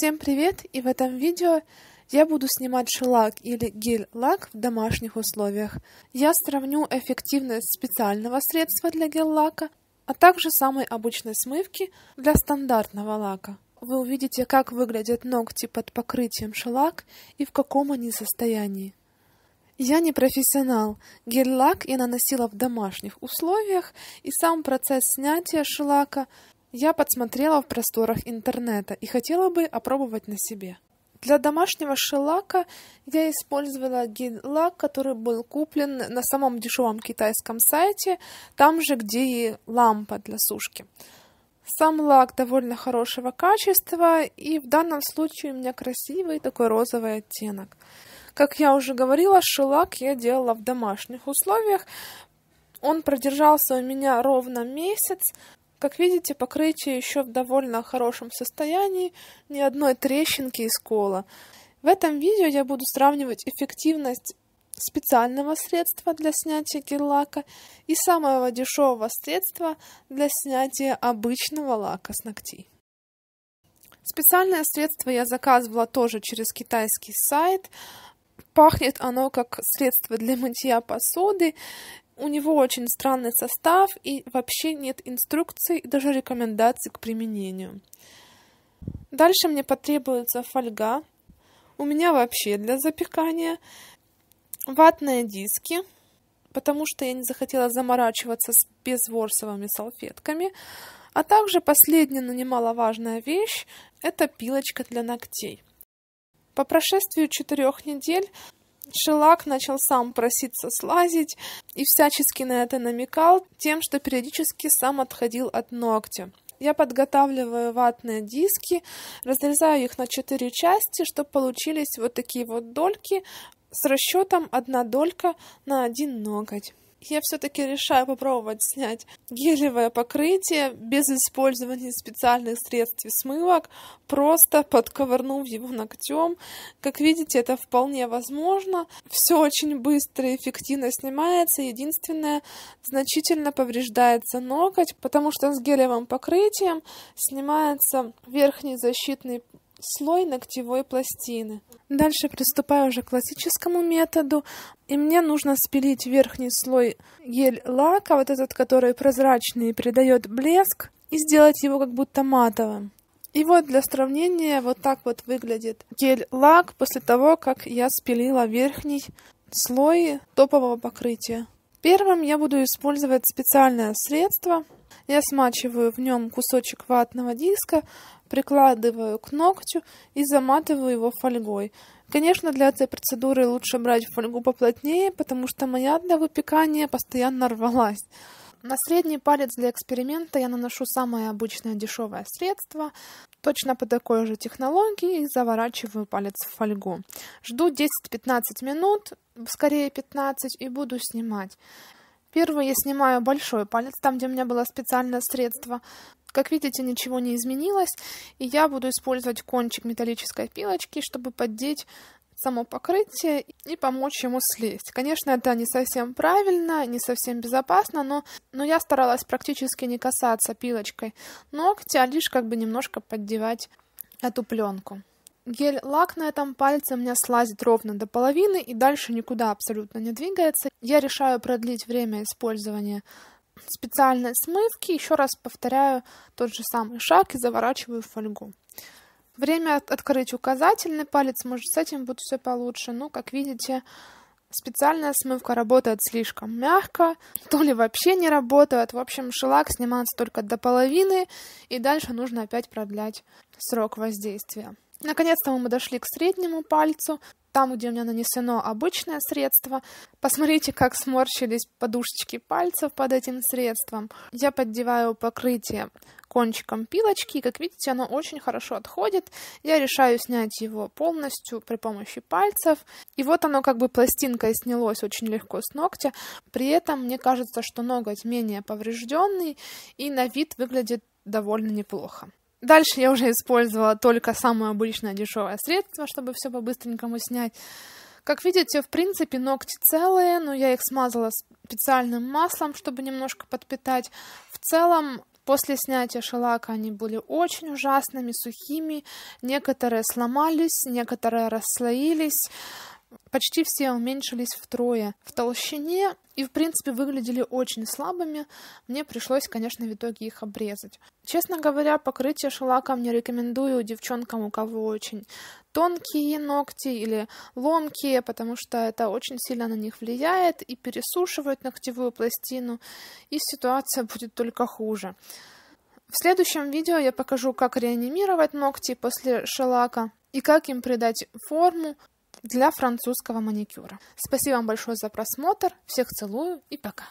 Всем привет! И в этом видео я буду снимать шелак или гель-лак в домашних условиях. Я сравню эффективность специального средства для гель-лака, а также самой обычной смывки для стандартного лака. Вы увидите, как выглядят ногти под покрытием шелак и в каком они состоянии. Я не профессионал. Гель-лак я наносила в домашних условиях, и сам процесс снятия шелака я подсмотрела в просторах интернета и хотела бы опробовать на себе. Для домашнего шелака я использовала гель-лак, который был куплен на самом дешевом китайском сайте, там же, где и лампа для сушки. Сам лак довольно хорошего качества, и в данном случае у меня красивый такой розовый оттенок. Как я уже говорила, шелак я делала в домашних условиях. Он продержался у меня ровно месяц, как видите, покрытие еще в довольно хорошем состоянии, ни одной трещинки и скола. В этом видео я буду сравнивать эффективность специального средства для снятия гель-лака и самого дешевого средства для снятия обычного лака с ногтей. Специальное средство я заказывала тоже через китайский сайт. Пахнет оно как средство для мытья посуды у него очень странный состав и вообще нет инструкций и даже рекомендаций к применению. Дальше мне потребуется фольга. У меня вообще для запекания ватные диски, потому что я не захотела заморачиваться с безворсовыми салфетками. А также последняя, но немаловажная вещь – это пилочка для ногтей. По прошествию четырех недель Шелак начал сам проситься слазить и всячески на это намекал тем, что периодически сам отходил от ногтя. Я подготавливаю ватные диски, разрезаю их на четыре части, чтобы получились вот такие вот дольки с расчетом одна долька на один ноготь я все-таки решаю попробовать снять гелевое покрытие без использования специальных средств и смывок, просто подковырнув его ногтем. Как видите, это вполне возможно. Все очень быстро и эффективно снимается. Единственное, значительно повреждается ноготь, потому что с гелевым покрытием снимается верхний защитный слой ногтевой пластины. Дальше приступаю уже к классическому методу, и мне нужно спилить верхний слой гель-лака, вот этот, который прозрачный и придает блеск, и сделать его как будто матовым. И вот для сравнения вот так вот выглядит гель-лак после того, как я спилила верхний слой топового покрытия. Первым я буду использовать специальное средство. Я смачиваю в нем кусочек ватного диска прикладываю к ногтю и заматываю его фольгой. Конечно, для этой процедуры лучше брать фольгу поплотнее, потому что моя для выпекания постоянно рвалась. На средний палец для эксперимента я наношу самое обычное дешевое средство, точно по такой же технологии, и заворачиваю палец в фольгу. Жду 10-15 минут, скорее 15, и буду снимать. Первый я снимаю большой палец, там, где у меня было специальное средство. Как видите, ничего не изменилось, и я буду использовать кончик металлической пилочки, чтобы поддеть само покрытие и помочь ему слезть. Конечно, это не совсем правильно, не совсем безопасно, но, но я старалась практически не касаться пилочкой ногтя, а лишь как бы немножко поддевать эту пленку. Гель-лак на этом пальце у меня слазит ровно до половины и дальше никуда абсолютно не двигается. Я решаю продлить время использования специальной смывки еще раз повторяю тот же самый шаг и заворачиваю в фольгу. Время открыть указательный палец, может с этим будет все получше. но как видите, специальная смывка работает слишком мягко, то ли вообще не работает. В общем, шелак снимается только до половины, и дальше нужно опять продлять срок воздействия. Наконец-то мы дошли к среднему пальцу там, где у меня нанесено обычное средство. Посмотрите, как сморщились подушечки пальцев под этим средством. Я поддеваю покрытие кончиком пилочки, и, как видите, оно очень хорошо отходит. Я решаю снять его полностью при помощи пальцев. И вот оно как бы пластинкой снялось очень легко с ногтя. При этом мне кажется, что ноготь менее поврежденный и на вид выглядит довольно неплохо. Дальше я уже использовала только самое обычное дешевое средство, чтобы все по-быстренькому снять. Как видите, в принципе, ногти целые, но я их смазала специальным маслом, чтобы немножко подпитать. В целом, после снятия шелака они были очень ужасными, сухими. Некоторые сломались, некоторые расслоились. Почти все уменьшились втрое в толщине и, в принципе, выглядели очень слабыми. Мне пришлось, конечно, в итоге их обрезать. Честно говоря, покрытие шелаком не рекомендую девчонкам, у кого очень тонкие ногти или ломкие, потому что это очень сильно на них влияет и пересушивает ногтевую пластину, и ситуация будет только хуже. В следующем видео я покажу, как реанимировать ногти после шелака и как им придать форму, для французского маникюра. Спасибо вам большое за просмотр. Всех целую и пока.